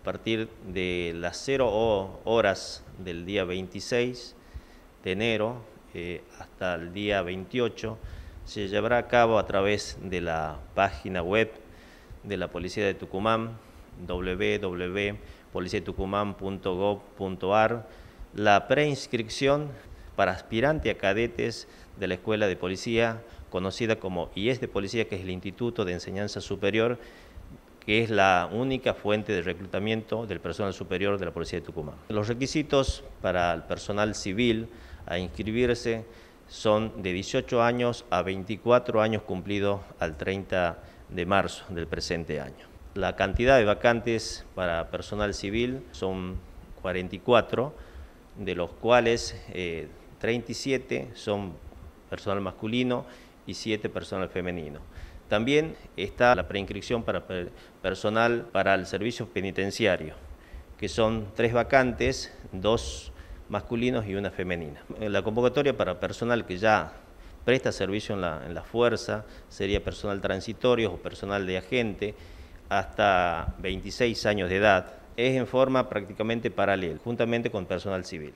a partir de las 0 horas del día 26 de enero eh, hasta el día 28 se llevará a cabo a través de la página web de la Policía de Tucumán, www.policietucumán.gov.ar, la preinscripción para aspirantes a cadetes de la Escuela de Policía, conocida como IES de Policía, que es el Instituto de Enseñanza Superior, que es la única fuente de reclutamiento del personal superior de la Policía de Tucumán. Los requisitos para el personal civil a inscribirse son de 18 años a 24 años cumplidos al 30 de marzo del presente año. La cantidad de vacantes para personal civil son 44, de los cuales 37 eh, son personal masculino y 7 personal femenino. También está la preinscripción para personal para el servicio penitenciario, que son tres vacantes, dos masculinos y una femenina. La convocatoria para personal que ya presta servicio en la, en la fuerza sería personal transitorio o personal de agente hasta 26 años de edad. Es en forma prácticamente paralela, juntamente con personal civil.